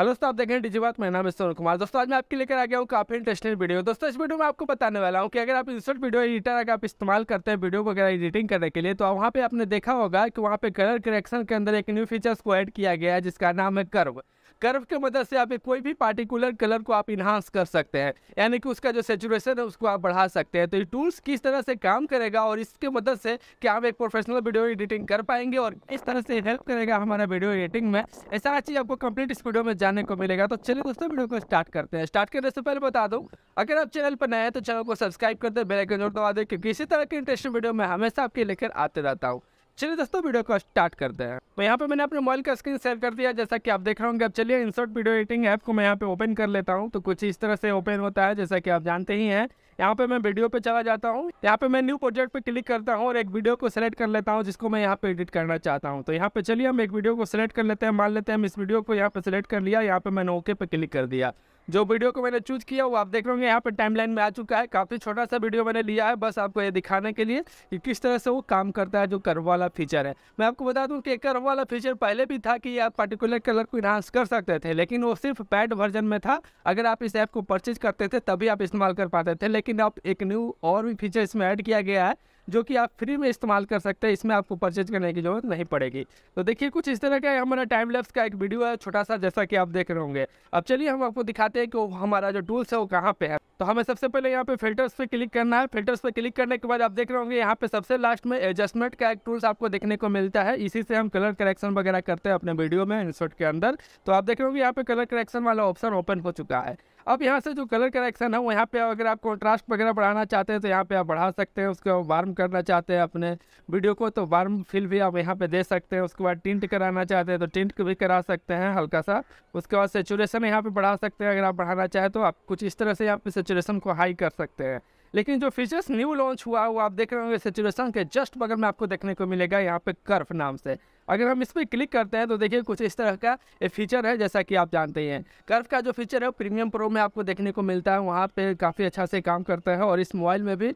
hello दोस्तों आप देख रहे हैं डिजीबात मेरा नाम है कुमार दोस्तों आज मैं आपके लेकर आ गया हूँ काफ़ी इंटरेस्टिंग वीडियो दोस्तों इस वीडियो में आपको बताने वाला हूँ कि अगर आप इंसर्ट वीडियो एडिटर अगर आप इस्तेमाल करते हैं वीडियो वगैरह एडिटिंग करने के लिए तो वहाँ पे आपने देखा होगा कि वहाँ पे कलर करेक्शन के अंदर एक न्यू फीचर्स को ऐड किया गया है जिसका नाम है कर्व कर्व के मदद से आप कोई भी पार्टिकुलर कलर को आप इन्हांस कर सकते हैं यानी कि उसका जो सेचुरेशन है उसको आप बढ़ा सकते हैं तो ये टूल्स किस तरह से काम करेगा और इसके मदद से क्या आप एक प्रोफेशनल वीडियो एडिटिंग कर पाएंगे और किस तरह से हेल्प करेगा हमारा वीडियो एडिटिंग में ऐसा चीज़ आपको कंप्लीट इस वीडियो में जानने को मिलेगा तो चलिए दोस्तों वीडियो को स्टार्ट करते हैं स्टार्ट करने से पहले बता दूँ अगर आप चैनल पर नए हैं तो चैनल को सब्सक्राइब कर दे बेलाइकन जोड़ दबा दे क्योंकि इसी तरह के इंटरेस्टिंग वीडियो में हमेशा आपके लेकर आते रहता हूँ चलिए दोस्तों वीडियो को स्टार्ट करते हैं तो यहाँ पे मैंने अपने मोबाइल का स्क्रीन सेव कर दिया जैसा कि आप देख रहे होंगे अब चलिए इंसर्ट वीडियो एडिटिंग ऐप को मैं यहाँ पे ओपन कर लेता हूँ तो कुछ इस तरह से ओपन होता है जैसा कि आप जानते ही हैं यहाँ पे मैं वीडियो पे चला जाता हूँ यहाँ पे मैं न्यू प्रोजेक्ट पे क्लिक करता हूँ और एक वीडियो को सिलेक्ट कर लेता हूँ जिसको मैं यहाँ पे एडिट करना चाहता हूँ तो यहाँ पे चलिए हम एक वीडियो को सिलेक्ट कर लेते हैं मान लेते हैं हम इस वीडियो को यहाँ पे सिलेक्ट कर लिया यहाँ पे मैंने ओके पे क्लिक कर दिया जो वीडियो को मैंने चूज किया वो आप देख रहे होंगे यहाँ पर टाइमलाइन में आ चुका है काफ़ी छोटा सा वीडियो मैंने लिया है बस आपको ये दिखाने के लिए कि किस तरह से वो काम करता है जो कर्व वाला फीचर है मैं आपको बता दूँ कि कर्व वाला फीचर पहले भी था कि आप पर्टिकुलर कलर को इन्हांस कर सकते थे लेकिन वो सिर्फ पैड वर्जन में था अगर आप इस ऐप को परचेज करते थे तभी आप इस्तेमाल कर पाते थे लेकिन अब एक न्यू और भी फीचर इसमें ऐड किया गया है जो कि आप फ्री में इस्तेमाल कर सकते हैं इसमें आपको परचेज करने की जरूरत नहीं पड़ेगी तो देखिए कुछ इस तरह का हमारा टाइम लेफ्स का एक वीडियो है छोटा सा जैसा कि आप देख रहे होंगे अब चलिए हम आपको दिखाते हैं कि हमारा जो टूल्स है वो कहाँ पे है तो हमें सबसे पहले यहाँ पे फिल्टर्स पे क्लिक करना है फिल्टर्स पे क्लिक करने के बाद आप देख रहे होंगे यहाँ पे सबसे लास्ट में एडजस्टमेंट का एक टूल्स आपको देखने को मिलता है इसी से हम कलर करेक्शन वगैरह करते हैं अपने वीडियो में इंसर्ट के अंदर तो आप देख रहे होंगे यहाँ पे कलर करेक्शन वाला ऑप्शन ओपन हो चुका है अब यहाँ से जो कलर करेक्शन है वो यहाँ पे अगर आप कॉन्ट्रास्ट वगैरह बढ़ाना चाहते हैं तो यहाँ पे आप बढ़ा सकते हैं उसको वार्म करना चाहते हैं अपने वीडियो को तो वार्म फील भी आप यहाँ पे दे सकते हैं उसके बाद टिंट कराना चाहते हैं तो टिंट भी करा सकते हैं हल्का सा उसके बाद सेचुरेशन यहाँ पर बढ़ा सकते हैं अगर आप बढ़ाना चाहें तो आप कुछ इस तरह से यहाँ पर सेचुरेशन को हाई कर सकते हैं लेकिन जो फीचर्स न्यू लॉन्च हुआ है वो आप देख रहे होंगे सिचुएशन के जस्ट बगल में आपको देखने को मिलेगा यहाँ पे कर्फ नाम से अगर हम इस पर क्लिक करते हैं तो देखिए कुछ इस तरह का एक फीचर है जैसा कि आप जानते ही हैं कर्व का जो फीचर है प्रीमियम प्रो में आपको देखने को मिलता है वहाँ पे काफ़ी अच्छा से काम करता है और इस मोबाइल में भी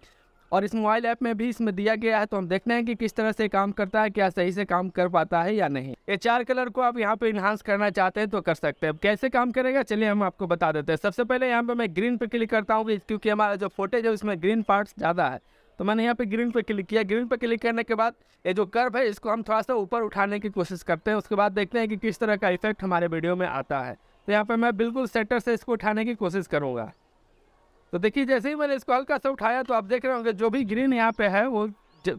और इस मोबाइल ऐप में भी इसमें दिया गया है तो हम देखते हैं कि किस तरह से काम करता है क्या सही से काम कर पाता है या नहीं ये चार कलर को आप यहाँ पे इन्हांस करना चाहते हैं तो कर सकते हैं कैसे काम करेगा चलिए हम आपको बता देते हैं सबसे पहले यहाँ पे मैं ग्रीन पे क्लिक करता हूँ क्योंकि हमारा जो फोटेज है उसमें ग्रीन पार्ट्स ज़्यादा है तो मैंने यहाँ पे ग्रीन पे क्लिक किया ग्रीन पे क्लिक करने के बाद ये जो कर्व है इसको हम थोड़ा सा ऊपर उठाने की कोशिश करते हैं उसके बाद देखते हैं कि किस तरह का इफेक्ट हमारे वीडियो में आता है तो यहाँ पे मैं बिल्कुल सेटर से इसको उठाने की कोशिश करूँगा तो देखिए जैसे ही मैंने इसको हल्का सा उठाया तो आप देख रहे होंगे जो भी ग्रीन यहाँ पे है वो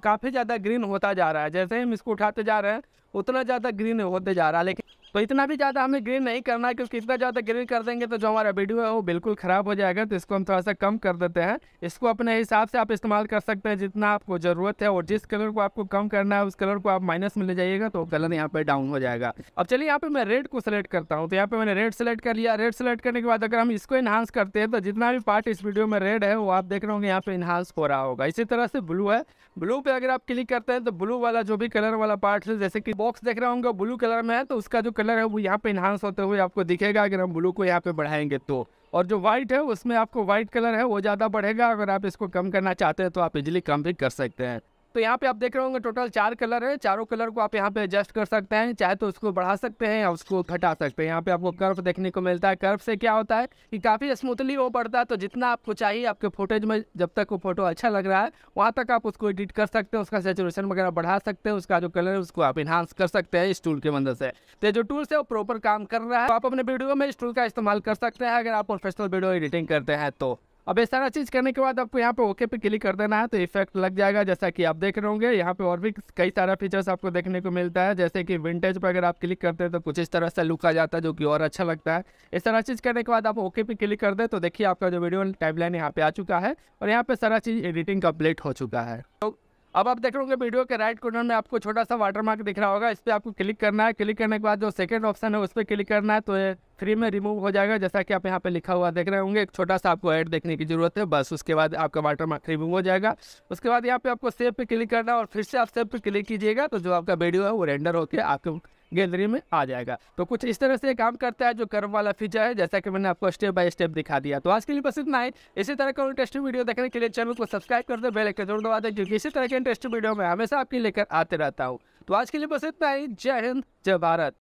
काफ़ी ज़्यादा ग्रीन होता जा रहा है जैसे ही हम इसको उठाते जा रहे हैं उतना ज़्यादा ग्रीन होते जा रहा है लेकिन तो इतना भी ज़्यादा हमें ग्रीन नहीं करना है क्योंकि इतना ज़्यादा ग्रीन कर देंगे तो जो हमारा वीडियो है वो बिल्कुल ख़राब हो जाएगा तो इसको हम थोड़ा सा कम कर देते हैं इसको अपने हिसाब से आप इस्तेमाल कर सकते हैं जितना आपको ज़रूरत है और जिस कलर को आपको कम करना है उस कलर को आप माइनस में ले जाइएगा तो कलर यहाँ पर डाउन हो जाएगा अब चलिए यहाँ पर मैं रेड को सेलेक्ट करता हूँ तो यहाँ पर मैंने रेड सेलेक्ट कर लिया रेड सेलेक्ट करने के बाद अगर हम इसको इन्हांस करते हैं तो जितना भी पार्ट इस वीडियो में रेड है वो आप देख रहे होंगे यहाँ पर इन्हांस हो रहा होगा इसी तरह से ब्लू है ब्लू पर अगर आप क्लिक करते हैं तो ब्लू वाला जो भी कलर वाला पार्ट है जैसे कि बॉक्स देख रहे होंगे ब्लू कलर में है तो उसका जो कलर है वो यहाँ पे इन्हांस होते हुए आपको दिखेगा अगर हम ब्लू को यहाँ पे बढ़ाएंगे तो और जो वाइट है उसमें आपको वाइट कलर है वो ज़्यादा बढ़ेगा अगर आप इसको कम करना चाहते हैं तो आप इजिली कम भी कर सकते हैं तो यहाँ पे आप देख रहे होंगे टोटल चार कलर है चारों कलर को आप यहाँ पे एडजस्ट कर सकते हैं चाहे तो उसको बढ़ा सकते हैं या उसको घटा सकते हैं यहाँ पे आपको कर्व देखने को मिलता है कर्व से क्या होता है कि काफ़ी स्मूथली वो पड़ता है तो जितना आपको चाहिए आपके फोटेज में जब तक वो फोटो अच्छा लग रहा है वहाँ तक आप उसको एडिट कर सकते हैं उसका सेचुरेशन वगैरह बढ़ा सकते हैं उसका जो कलर है उसको आप इन्हांस कर सकते हैं इस टूल के मदद से तो जो टूल्स है वो प्रॉपर काम कर रहा है तो आप अपने वीडियो में इस टूल का इस्तेमाल कर सकते हैं अगर आप प्रोफेशनल वीडियो एडिटिंग करते हैं तो अब ये सारा चीज़ करने के बाद आपको यहाँ पे ओके पे क्लिक कर देना है तो इफेक्ट लग जाएगा जैसा कि आप देख रहे होंगे यहाँ पे और भी कई सारा फीचर्स आपको देखने को मिलता है जैसे कि विंटेज पर अगर आप क्लिक करते हैं तो कुछ इस तरह से लुक आ जाता है जो कि और अच्छा लगता है इस सारा चीज़ करने के बाद आप ओके पे क्लिक कर दें तो देखिए आपका जो वीडियो टाइमलाइन यहाँ पे आ चुका है और यहाँ पर सारा चीज़ एडिटिंग कम्प्लीट हो चुका है तो अब आप देख रहे होंगे वीडियो के राइट कॉर्नर में आपको छोटा सा वाटर मार्क दिख रहा होगा इस पर आपको क्लिक करना है क्लिक करने के बाद जो सेकंड ऑप्शन है उस पर क्लिक करना है तो ये फ्री में रिमूव हो जाएगा जैसा कि आप यहाँ पे लिखा हुआ देख रहे होंगे एक छोटा सा आपको ऐड देखने की जरूरत है बस उसके बाद आपका वाटर मार्क रिमूव हो जाएगा उसके बाद यहाँ पे आपको सेव पे क्लिक करना है और फिर से आप सेव पे क्लिक कीजिएगा तो जो आपका वीडियो है वो रेंडर होकर आपके गैलरी में आ जाएगा तो कुछ इस तरह से काम करता है जो कर्व वाला फीचर है जैसा कि मैंने आपको स्टेप बाय स्टेप दिखा दिया तो आज के लिए बस इतना ही इसी तरह का इंटरेस्टिंग वीडियो देखने के लिए चैनल को सब्सक्राइब कर दो बेल आइकन जरूर दबा दें क्योंकि इसी तरह के इंटरेस्टिंग वीडियो में हमेशा आपके लेकर आते रहता हूँ तो आज के लिए बस इतना ही जय हिंद जय भारत